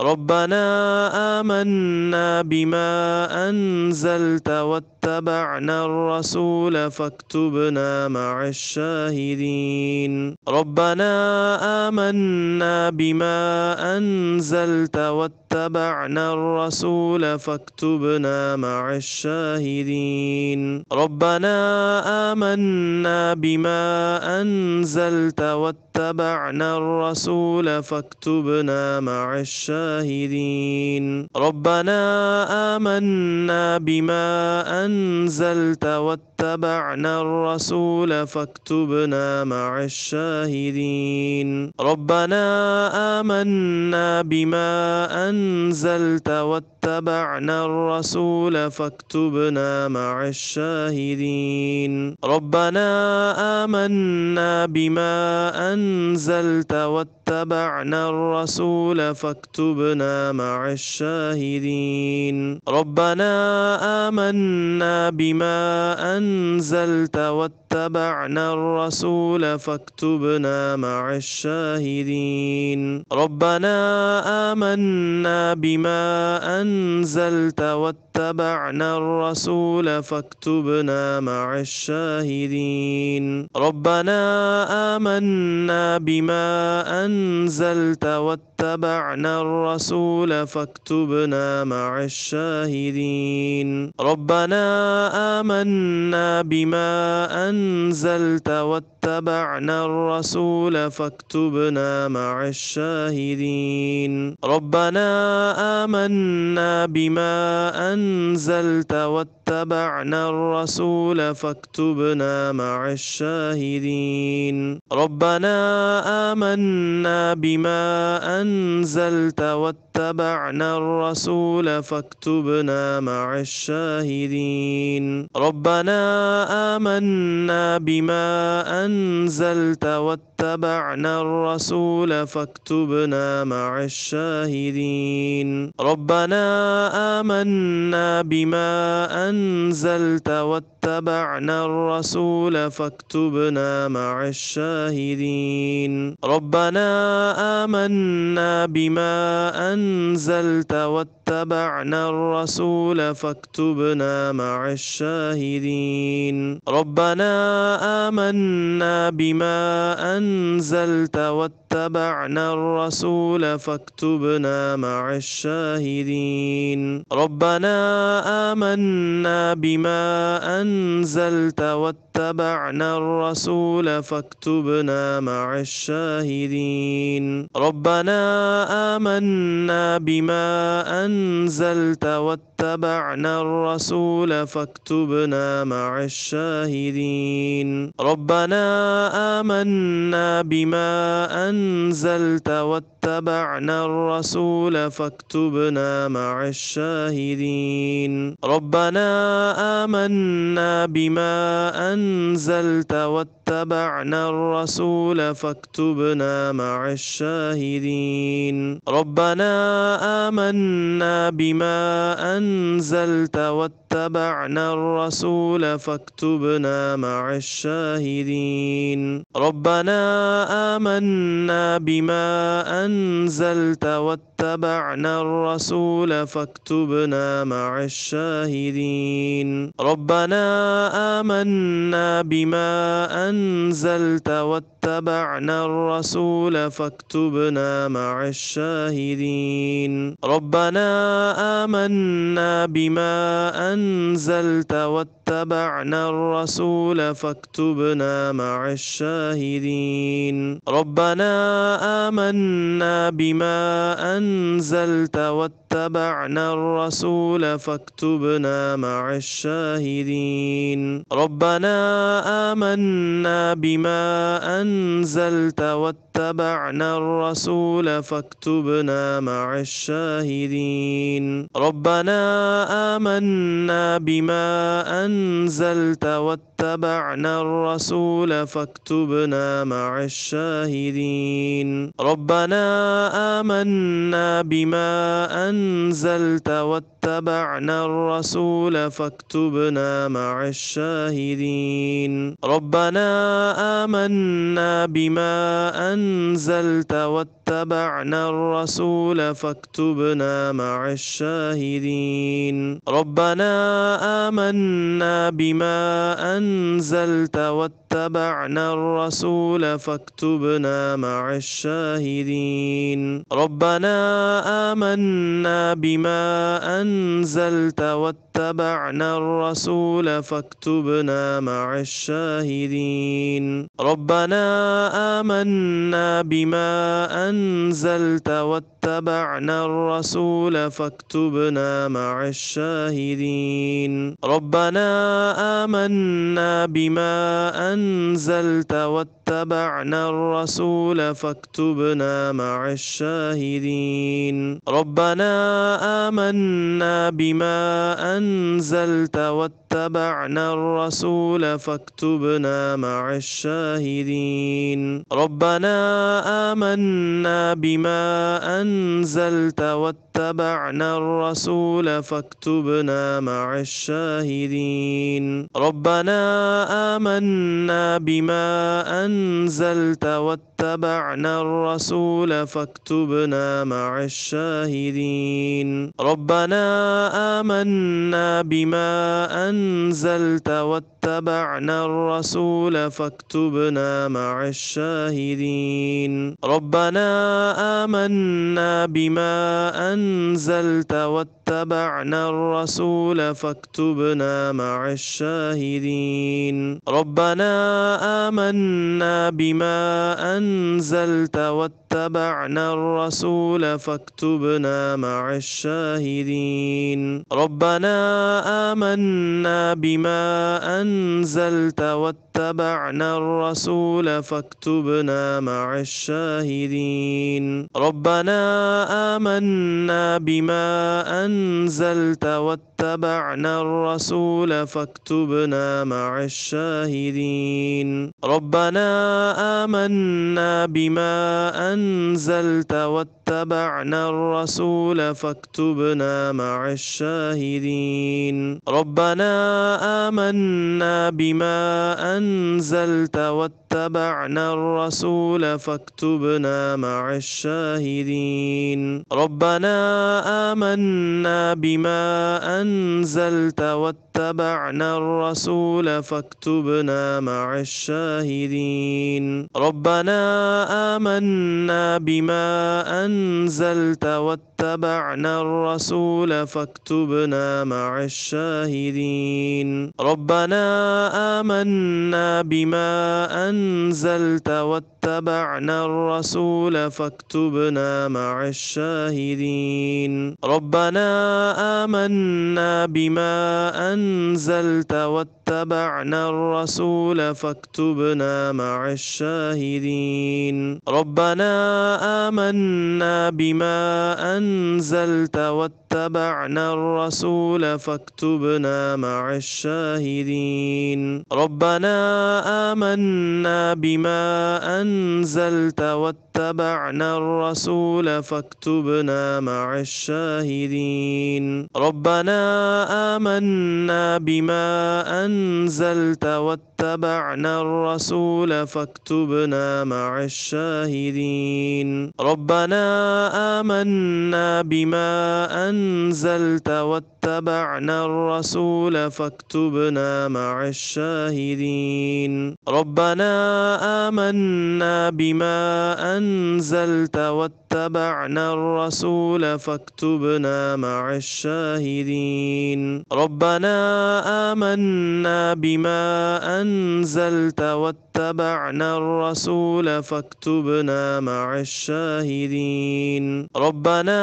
ربنا آمنا بما أنزلت واتبعنا الرسول فاكتبنا مع الشاهدين ربنا آمنا بما أنزلت واتبعنا الرسول فاكتبنا مع الشاهدين ربنا آمنا بما أنزلت واتبعنا الرسول فاكتبنا مع الشاهدين شاهدين ربنا آمنا بما أنزلت واتبعنا الرسول فاكتبنا مع الشاهدين ربنا آمنا بما أنزلت واتبعنا الرسول فاكتبنا مع الشاهدين ربنا آمنا بما أنزلت واتبعنا الرسول فاكتبنا وتبنا مع الشاهدين ربنا آمنا بما أنزلت واتبعنا الرسول فاكتبنا مع الشاهدين ربنا آمنا بما أنزلت واتبعنا الرسول فاكتبنا مع الشاهدين ربنا آمنا بما أنزلت واتبعنا الرسول الرسول فاكتبنا مع الشاهدين ربنا آمنا بما أنزلت واتقنا واتبعنا الرسول فاكتبنا مع الشاهدين ربنا آمنا بما أنزلت واتبعنا الرسول فاكتبنا مع الشاهدين ربنا آمنا بما أنزلت واتبعنا واتبعنا الرسول فاكتبنا مع الشاهدين ربنا آمنا بما أنزلت واتبعنا الرسول فاكتبنا مع الشاهدين ربنا آمنا بما أنزلت واتبعنا الرسول فاكتبنا مع الشاهدين ربنا آمنا بما أنزلت أنزلت واتبعنا الرسول فاكتبنا مع الشاهدين ربنا آمنا بما أنزلت واتبعنا الرسول فاكتبنا مع الشاهدين ربنا آمنا بما أنزلت واتبعنا الرسول فاكتبنا مع الشاهدين ربنا آمنا آمنا بما أنزلت واتبعنا الرسول فاكتبنا مع الشاهدين ربنا آمنا بما أنزلت واتبعنا الرسول فاكتبنا مع الشاهدين ربنا آمنا بما أنزلت واتبعنا الرسول فاكتبنا مع الشاهدين ربنا آمنا بما أنزلت واتبعنا الرسول فاكتبنا مع الشاهدين ربنا آمنا بما أنزلت واتبعنا الرسول فاكتبنا مع الشاهدين ربنا آمنا بما أنزلت واتبعنا الرسول فاكتبنا مع الشاهدين العالمين ربنا آمنا بما أنزلت واتبعنا الرسول فاكتبنا مع الشاهدين ربنا آمنا بما أنزلت واتبعنا الرسول فاكتبنا مع الشاهدين ربنا آمنا بما أنزلت واتبعنا الرسول فاكتبنا مع مع الشاهدين ربنا آمنا بما أنزلت واتبعنا الرسول فاكتبنا مع الشاهدين ربنا آمنا بما أنزلت واتبعنا الرسول فاكتبنا مع الشاهدين ربنا آمنا بما أنزلت واتبعنا الرسول ربنا فاكتبنا مع الشاهدين ربنا آمنا بما أنزلت واتبعنا الرسول فاكتبنا مع الشاهدين ربنا آمنا بما أنزلت واتبعنا الرسول فاكتبنا مع الشاهدين ربنا آمنا بما أنزلت واتبعنا اتبعنا الرسول فاكتبنا مع الشاهدين ربنا آمنا بما أنزلت واتبعنا الرسول فاكتبنا مع الشاهدين ربنا آمنا بما أنزلت واتبعنا الرسول فاكتبنا مع الشاهدين ربنا آمنا بما أنزلت salta what واتبعنا الرسول فاكتبنا مع الشاهدين ربنا آمنا بما أنزلت واتبعنا الرسول فاكتبنا مع الشاهدين ربنا آمنا بما أنزلت واتبعنا الرسول فاكتبنا مع الشاهدين ربنا آمنا بما أنزلت أنزلت واتبعنا الرسول فاكتبنا مع الشاهدين ربنا آمنا بما أنزلت واتبعنا الرسول فاكتبنا مع الشاهدين ربنا آمنا بما أنزلت واتبعنا الرسول فاكتبنا مع الشاهدين ربنا آمنا آمنا بما أنزلت واتبعنا الرسول فاكتبنا مع الشاهدين ربنا آمنا بما أنزلت واتبعنا الرسول فاكتبنا مع الشاهدين ربنا آمنا بما أنزلت واتبعنا الرسول فاكتبنا مع الشاهدين ربنا آمنا بما أنزلت واتبعنا الرسول فاكتبنا مع الشاهدين ربنا آمنا بما أنزلت واتبعنا الرسول فاكتبنا مع الشاهدين ربنا آمنا بما أنزلت واتبعنا الرسول فاكتبنا مع الشاهدين الظالمين ربنا آمنا بما أنزلت واتبعنا الرسول فاكتبنا مع الشاهدين ربنا آمنا بما أنزلت واتبعنا الرسول فاكتبنا مع الشاهدين ربنا آمنا بما أنزلت واتبعنا الرسول فاكتبنا مع مع الشاهدين ربنا آمنا بما أنزلت واتبعنا الرسول فاكتبنا مع الشاهدين ربنا آمنا بما أنزلت واتبعنا الرسول فاكتبنا مع الشاهدين ربنا آمنا بما أنزلت واتبعنا الرسول فاكتبنا مع الشاهدين ربنا آمنا بما أنزلت واتبعنا الرسول فاكتبنا مع الشاهدين ربنا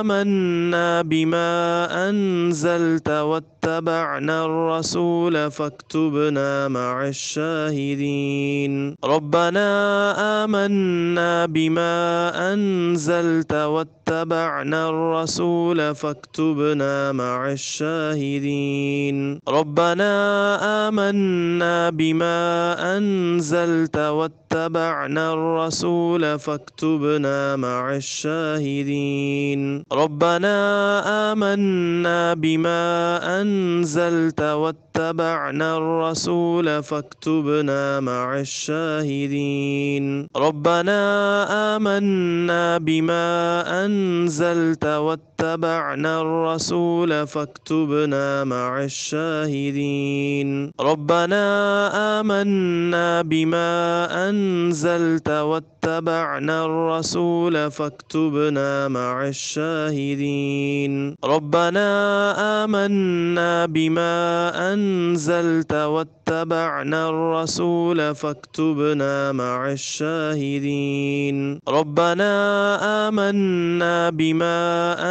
آمنا بما أنزلت واتبعنا الرسول فاكتبنا مع الشاهدين ربنا آمنا بما أنزلت واتبعنا اتبعنا الرسول فاكتبنا مع الشاهدين ربنا آمنا بما أنزلت واتبعنا الرسول فاكتبنا مع الشاهدين ربنا آمنا بما أنزلت واتبعنا الرسول فاكتبنا مع الشاهدين ربنا آمنا بما أنزلت أنزلت واتبعنا الرسول فاكتبنا مع الشاهدين ربنا آمنا بما أنزلت واتبعنا الرسول فاكتبنا مع الشاهدين ربنا آمنا بما أنزلت واتبعنا الرسول فاكتبنا مع الشاهدين ربنا آمنا بما بما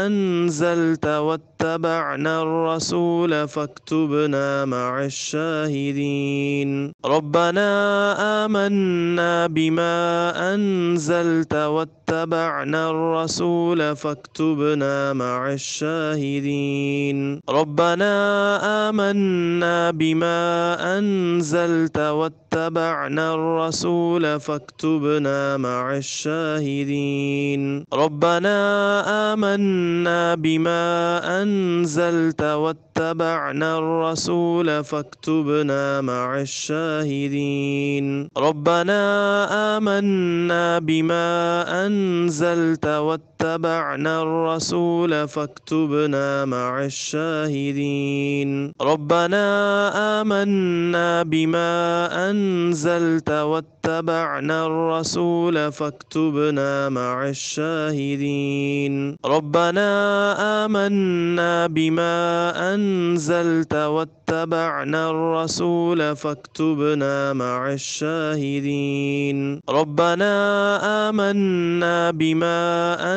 أنزلت واتبعنا الرسول فاكتبنا مع الشاهدين ربنا آمنا بما أنزلت واتبعنا الرسول فاكتبنا مع الشاهدين ربنا آمنا بما أنزلت واتبعنا الرسول فاكتبنا مع الشاهدين ربنا آمنا بما أنزلت واتبعنا الرسول فاكتبنا مع الشاهدين ربنا آمنا بما أنزلت واتبعنا الرسول فاكتبنا مع الشاهدين ربنا آمنا بما أنزلت واتبعنا الرسول فاكتبنا مع الشاهدين الظالمين ربنا آمنا بما أنزلت واتبعنا الرسول فاكتبنا مع الشاهدين ربنا آمنا بما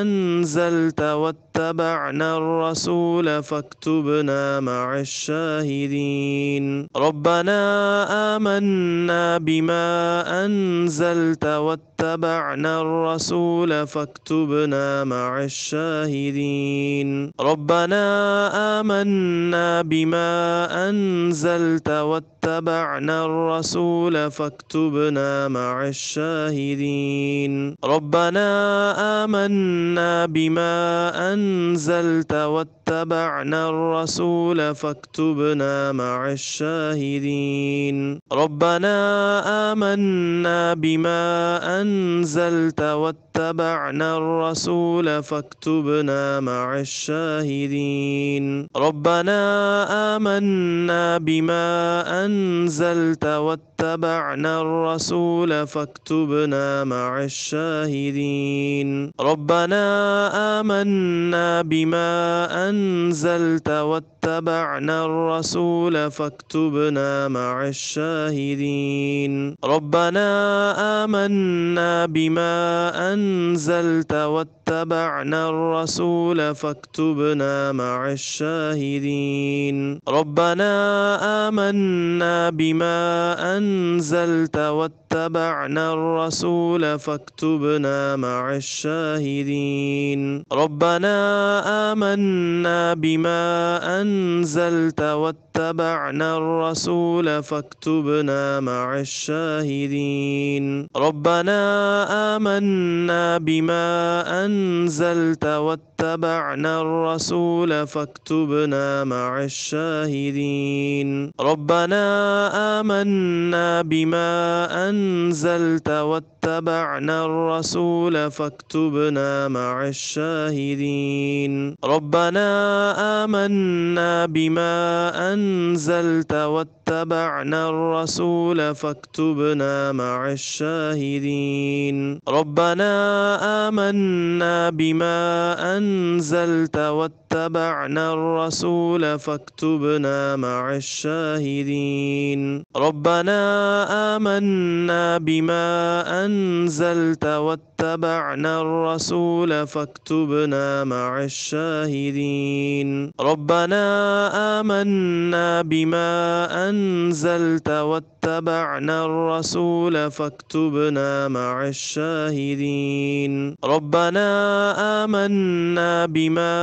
أنزلت واتبعنا الرسول فاكتبنا مع الشاهدين ربنا آمنا بما أنزلت واتبعنا الرسول فاكتبنا مع الشاهدين الشاهدين ربنا آمنا بما أنزلت واتبعنا الرسول فاكتبنا مع الشاهدين ربنا آمنا بما أنزلت واتبعنا الرسول فاكتبنا مع الشاهدين ربنا آمنا بما أنزلت واتبعنا الرسول فاكتبنا واكتبنا مع الشاهدين ربنا آمنا بما أنزلت واتبعنا الرسول فاكتبنا مع الشاهدين ربنا آمنا بما أنزلت واتبعنا الرسول فاكتبنا مع الشاهدين ربنا آمنا بما أنزلت واتبعنا الرسول فاكتبنا مع الشاهدين ربنا آمنا بما أنزلت واتبعنا الرسول فاكتبنا مع الشاهدين ربنا آمنا بما أنزلت واتبعنا الرسول فاكتبنا مع الشاهدين ربنا آمنا بما أنزلت قتلت واتبعنا الرسول فاكتبنا مع الشاهدين ربنا آمنا بما أنزلت واتبعنا الرسول فاكتبنا مع الشاهدين ربنا آمنا بما أنزلت واتبعنا الرسول فاكتبنا مع الشاهدين ربنا آمنا بما أنزلت واتبعنا الرسول فاكتبنا مع الشاهدين ربنا آمنا بما أنزلت واتبعنا الرسول فاكتبنا مع الشاهدين ربنا آمنا بما أنزلت واتبعنا الرسول فاكتبنا مع الشاهدين ربنا آمنا آمنا بما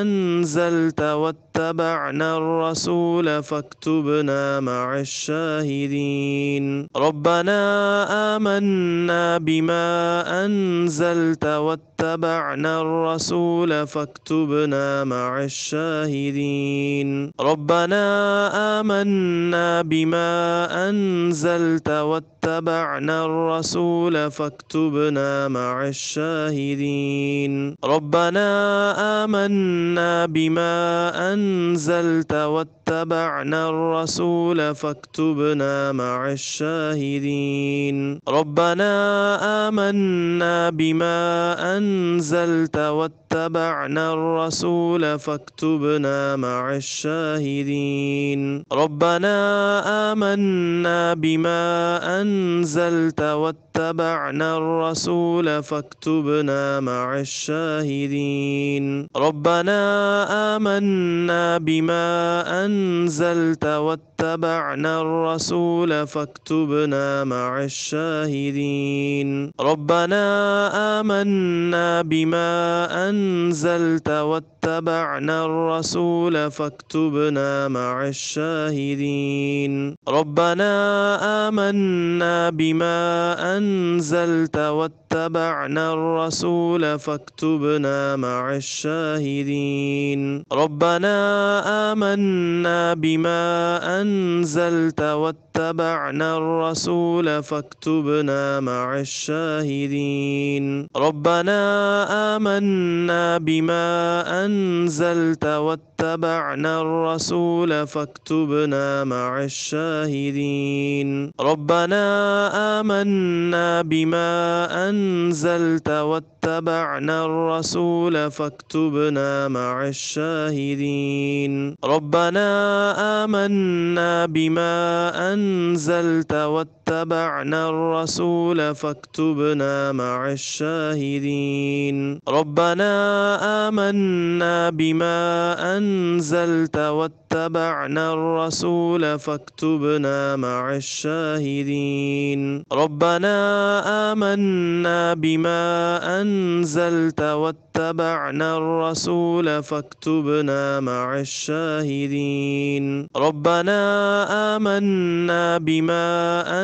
أنزلت واتبعنا الرسول فاكتبنا مع الشاهدين ربنا آمنا بما أنزلت واتبعنا الرسول فاكتبنا مع الشاهدين ربنا آمنا بما أنزلت واتبعنا الرسول فاكتبنا مع الشاهدين ربنا آمنا بما أنزلت واتبعنا الرسول فاكتبنا مع الشاهدين ربنا آمنا بما أنزلت واتبعنا الرسول فاكتبنا مع الشاهدين ربنا آمنا بما أنزلت واتبعنا الرسول فاكتبنا مع الشاهدين شاهدين ربنا آمنا بما أنزلت واتبعنا الرسول فاكتبنا مع الشاهدين ربنا آمنا بما أنزلت واتبعنا الرسول فاكتبنا مع الشاهدين ربنا آمنا بما أنزلت واتبعنا الرسول فاكتبنا وتكتبنا مع الشاهدين ربنا آمنا بما أنزلت واتبعنا الرسول فاكتبنا مع الشاهدين ربنا آمنا بما أنزلت واتبعنا الرسول فاكتبنا مع الشاهدين ربنا آمنا بما أنزلت واتبعنا الرسول الرسول فاكتبنا مع الشاهدين ربنا آمنا بما أنزلت واتبعنا الرسول فاكتبنا مع الشاهدين ربنا آمنا بما أنزلت واتبعنا الرسول فاكتبنا مع الشاهدين ربنا آمنا بما أنزلت واتبعنا الرسول فاكتبنا مع الشاهدين ربنا آمنا بما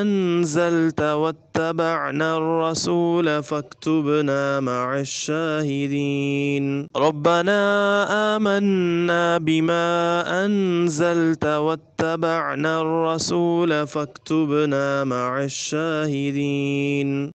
أنزلت واتبعنا الرسول فاكتبنا مع الشاهدين ربنا آمنا بما أنزلت واتبعنا الرسول فاكتبنا مع الشاهدين